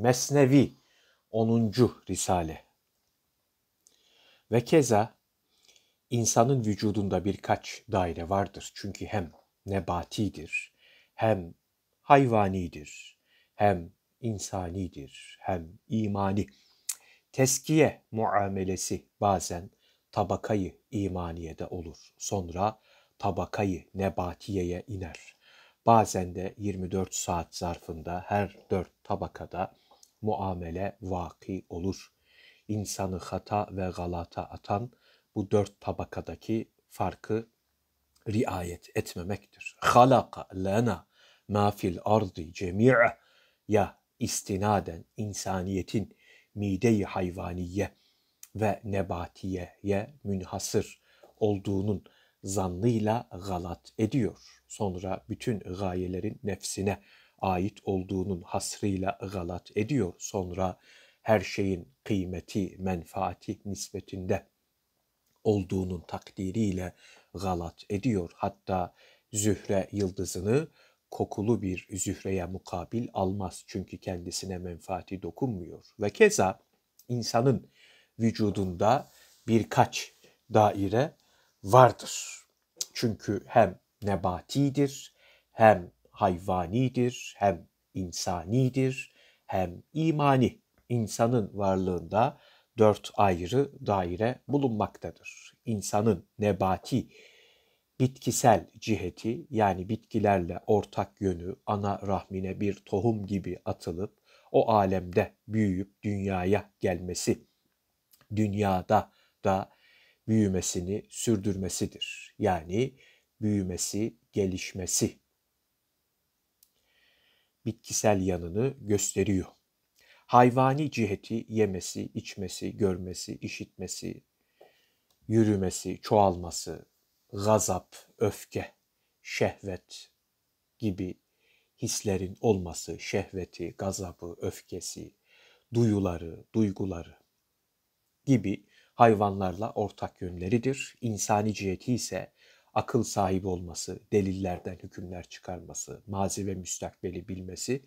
Mesnevi 10. Risale Ve keza insanın vücudunda birkaç daire vardır. Çünkü hem nebatidir, hem hayvanidir, hem insanidir, hem imani. Teskiye muamelesi bazen tabakayı imaniyede olur. Sonra tabakayı nebatiyeye iner. Bazen de 24 saat zarfında her dört tabakada muamele vaki olur. İnsanı hata ve galata atan bu dört tabakadaki farkı riayet etmemektir. Halaka lena ma fil ardi cemi'a ya istinaden insaniyetin mideyi hayvaniye ve nebatiyeye münhasır olduğunun zannıyla galat ediyor. Sonra bütün gayelerin nefsine ait olduğunun hasrıyla galat ediyor. Sonra her şeyin kıymeti, menfaati nispetinde olduğunun takdiriyle galat ediyor. Hatta zühre yıldızını kokulu bir zühreye mukabil almaz çünkü kendisine menfaati dokunmuyor. Ve keza insanın vücudunda birkaç daire vardır. Çünkü hem nebatidir, hem hayvanidir, hem insanidir, hem imani. İnsanın varlığında dört ayrı daire bulunmaktadır. İnsanın nebati, bitkisel ciheti yani bitkilerle ortak yönü ana rahmine bir tohum gibi atılıp o alemde büyüyüp dünyaya gelmesi, dünyada da büyümesini sürdürmesidir. Yani büyümesi, gelişmesi. Bitkisel yanını gösteriyor. Hayvani ciheti yemesi, içmesi, görmesi, işitmesi, yürümesi, çoğalması, gazap, öfke, şehvet gibi hislerin olması, şehveti, gazabı, öfkesi, duyuları, duyguları gibi hayvanlarla ortak yönleridir. İnsani ciheti ise akıl sahibi olması, delillerden hükümler çıkarması, mazi ve müstakbeli bilmesi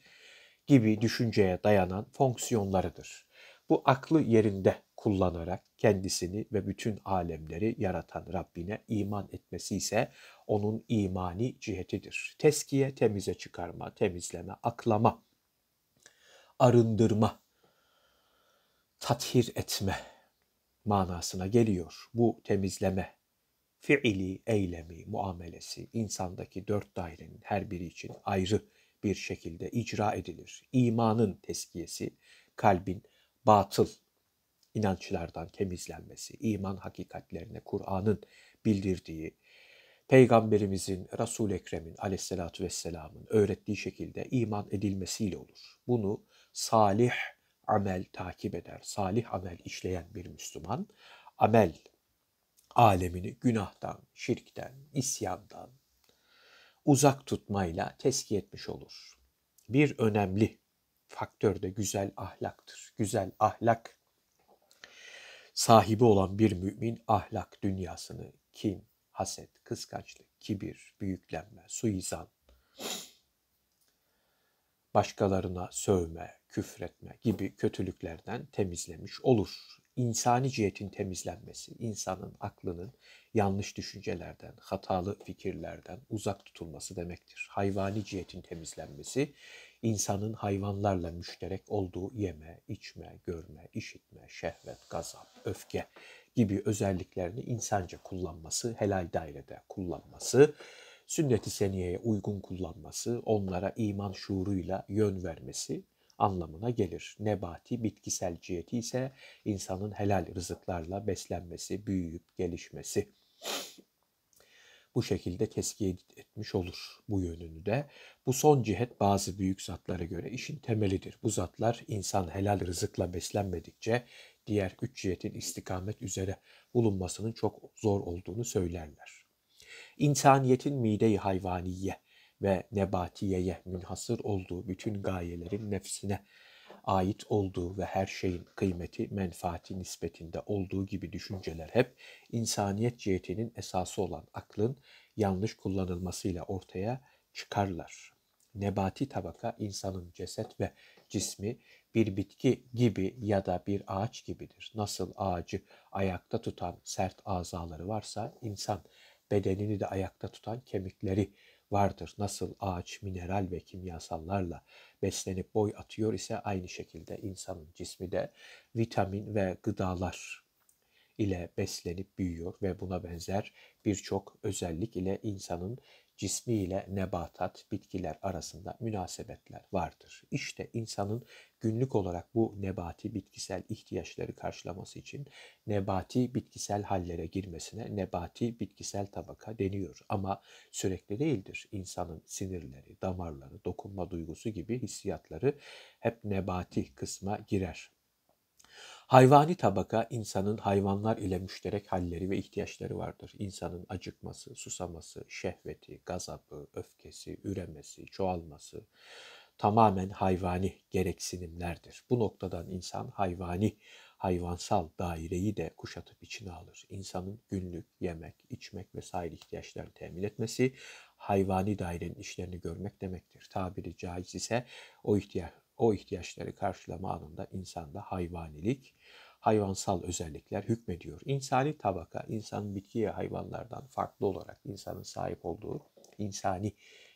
gibi düşünceye dayanan fonksiyonlarıdır. Bu aklı yerinde kullanarak kendisini ve bütün alemleri yaratan Rabbine iman etmesi ise onun imani cihetidir. Teskiye, temize çıkarma, temizleme, aklama, arındırma, tathir etme manasına geliyor bu temizleme. Fiili, eylemi, muamelesi insandaki dört dairenin her biri için ayrı bir şekilde icra edilir. İmanın teskiyesi, kalbin batıl inançlardan temizlenmesi, iman hakikatlerine Kur'an'ın bildirdiği, Peygamberimizin, resul Ekrem'in aleyhissalatü vesselamın öğrettiği şekilde iman edilmesiyle olur. Bunu salih amel takip eder. Salih amel işleyen bir Müslüman amel alemini günahtan, şirkten, isyandan uzak tutmayla teski etmiş olur. Bir önemli faktör de güzel ahlaktır. Güzel ahlak sahibi olan bir mümin ahlak dünyasını kin, haset, kıskançlık, kibir, büyüklenme, suizan, başkalarına sövme, küfretme gibi kötülüklerden temizlemiş olur. İnsani cihetin temizlenmesi, insanın aklının yanlış düşüncelerden, hatalı fikirlerden uzak tutulması demektir. Hayvani cihetin temizlenmesi, insanın hayvanlarla müşterek olduğu yeme, içme, görme, işitme, şehvet, gazap, öfke gibi özelliklerini insanca kullanması, helal dairede kullanması, sünnet-i seniyeye uygun kullanması, onlara iman şuuruyla yön vermesi anlamına gelir. Nebati bitkisel ciheti ise insanın helal rızıklarla beslenmesi, büyüyüp gelişmesi. Bu şekilde tezkiye etmiş olur bu yönünü de. Bu son cihet bazı büyük zatlara göre işin temelidir. Bu zatlar insan helal rızıkla beslenmedikçe diğer üç cihetin istikamet üzere bulunmasının çok zor olduğunu söylerler. İnsaniyetin mide-i hayvaniye, ve nebatiyeye münhasır olduğu bütün gayelerin nefsine ait olduğu ve her şeyin kıymeti menfaati nispetinde olduğu gibi düşünceler hep insaniyet cihetinin esası olan aklın yanlış kullanılmasıyla ortaya çıkarlar. Nebati tabaka insanın ceset ve cismi bir bitki gibi ya da bir ağaç gibidir. Nasıl ağacı ayakta tutan sert azaları varsa insan bedenini de ayakta tutan kemikleri vardır. Nasıl ağaç mineral ve kimyasallarla beslenip boy atıyor ise aynı şekilde insanın cismi de vitamin ve gıdalar ile beslenip büyüyor ve buna benzer birçok özellik ile insanın cismi ile nebatat, bitkiler arasında münasebetler vardır. İşte insanın günlük olarak bu nebati bitkisel ihtiyaçları karşılaması için nebati bitkisel hallere girmesine nebati bitkisel tabaka deniyor. Ama sürekli değildir. İnsanın sinirleri, damarları, dokunma duygusu gibi hissiyatları hep nebati kısma girer. Hayvani tabaka insanın hayvanlar ile müşterek halleri ve ihtiyaçları vardır. İnsanın acıkması, susaması, şehveti, gazabı, öfkesi, üremesi, çoğalması tamamen hayvani gereksinimlerdir. Bu noktadan insan hayvani, hayvansal daireyi de kuşatıp içine alır. İnsanın günlük yemek, içmek vesaire ihtiyaçları temin etmesi hayvani dairenin işlerini görmek demektir. Tabiri caiz ise o ihtiyaç o ihtiyaçları karşılama anında insanda hayvanilik, hayvansal özellikler hükmediyor. İnsani tabaka, insanın bitkiye hayvanlardan farklı olarak insanın sahip olduğu insani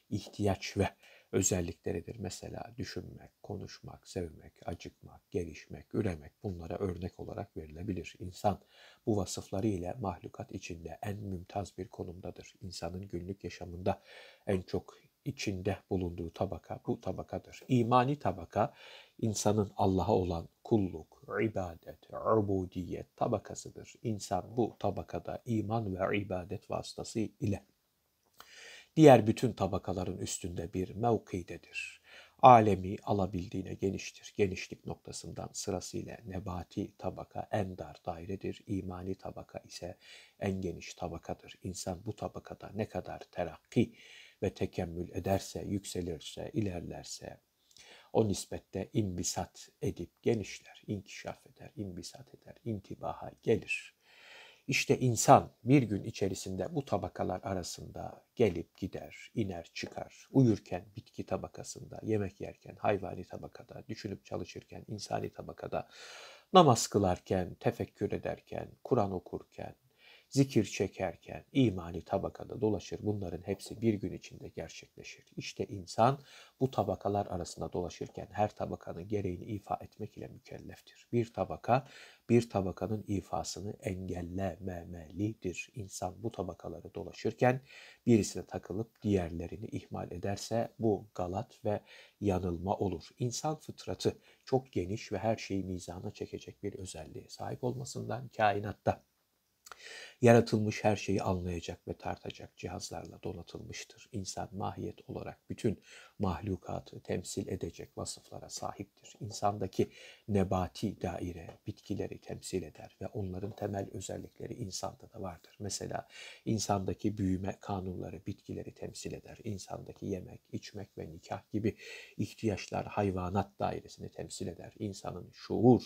ihtiyaç ve özellikleridir. Mesela düşünmek, konuşmak, sevmek, acıkmak, gelişmek, üremek bunlara örnek olarak verilebilir. İnsan bu vasıfları ile mahlukat içinde en mümtaz bir konumdadır. İnsanın günlük yaşamında en çok içinde bulunduğu tabaka bu tabakadır. İmani tabaka insanın Allah'a olan kulluk, ibadet, ubudiyet tabakasıdır. İnsan bu tabakada iman ve ibadet vasıtası ile diğer bütün tabakaların üstünde bir mevkidedir. Alemi alabildiğine geniştir. Genişlik noktasından sırasıyla nebati tabaka en dar dairedir. İmani tabaka ise en geniş tabakadır. İnsan bu tabakada ne kadar terakki ve tekemmül ederse, yükselirse, ilerlerse o nispette imbisat edip genişler, inkişaf eder, imbisat eder, intibaha gelir. İşte insan bir gün içerisinde bu tabakalar arasında gelip gider, iner çıkar. Uyurken bitki tabakasında, yemek yerken hayvani tabakada, düşünüp çalışırken insani tabakada, namaz kılarken, tefekkür ederken, Kur'an okurken, zikir çekerken imani tabakada dolaşır. Bunların hepsi bir gün içinde gerçekleşir. İşte insan bu tabakalar arasında dolaşırken her tabakanın gereğini ifa etmek ile mükelleftir. Bir tabaka bir tabakanın ifasını engellememelidir. İnsan bu tabakaları dolaşırken birisine takılıp diğerlerini ihmal ederse bu galat ve yanılma olur. İnsan fıtratı çok geniş ve her şeyi mizana çekecek bir özelliğe sahip olmasından kainatta Yaratılmış her şeyi anlayacak ve tartacak cihazlarla donatılmıştır. İnsan mahiyet olarak bütün mahlukatı temsil edecek vasıflara sahiptir. İnsandaki nebati daire bitkileri temsil eder ve onların temel özellikleri insanda da vardır. Mesela insandaki büyüme kanunları bitkileri temsil eder. İnsandaki yemek, içmek ve nikah gibi ihtiyaçlar hayvanat dairesini temsil eder. İnsanın şuur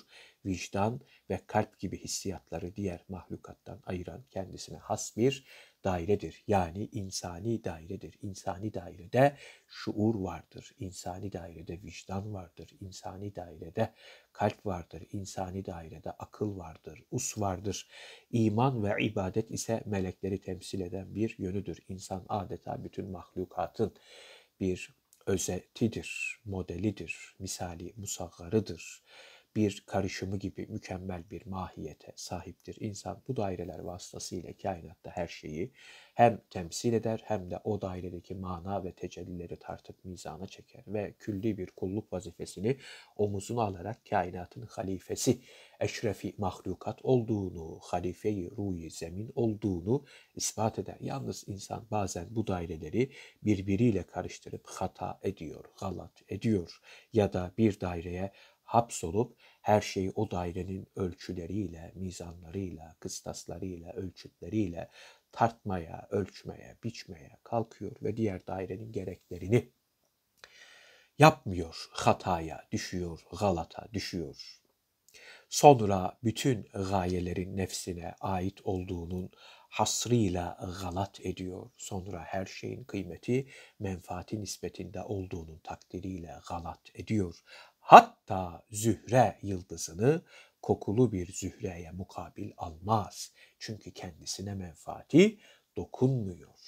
vicdan ve kalp gibi hissiyatları diğer mahlukattan ayıran kendisine has bir dairedir. Yani insani dairedir. İnsani dairede şuur vardır. İnsani dairede vicdan vardır. İnsani dairede kalp vardır. İnsani dairede akıl vardır. Us vardır. İman ve ibadet ise melekleri temsil eden bir yönüdür. İnsan adeta bütün mahlukatın bir özetidir, modelidir, misali musagarıdır bir karışımı gibi mükemmel bir mahiyete sahiptir. İnsan bu daireler vasıtasıyla kainatta her şeyi hem temsil eder hem de o dairedeki mana ve tecellileri tartıp mizana çeker ve külli bir kulluk vazifesini omuzuna alarak kainatın halifesi, eşrefi mahlukat olduğunu, halifeyi ruhi zemin olduğunu ispat eder. Yalnız insan bazen bu daireleri birbiriyle karıştırıp hata ediyor, galat ediyor ya da bir daireye hapsolup her şeyi o dairenin ölçüleriyle, mizanlarıyla, kıstaslarıyla, ölçütleriyle tartmaya, ölçmeye, biçmeye kalkıyor ve diğer dairenin gereklerini yapmıyor. Hataya düşüyor, galata düşüyor. Sonra bütün gayelerin nefsine ait olduğunun hasrıyla galat ediyor. Sonra her şeyin kıymeti menfaati nispetinde olduğunun takdiriyle galat ediyor hatta zühre yıldızını kokulu bir zühreye mukabil almaz. Çünkü kendisine menfaati dokunmuyor.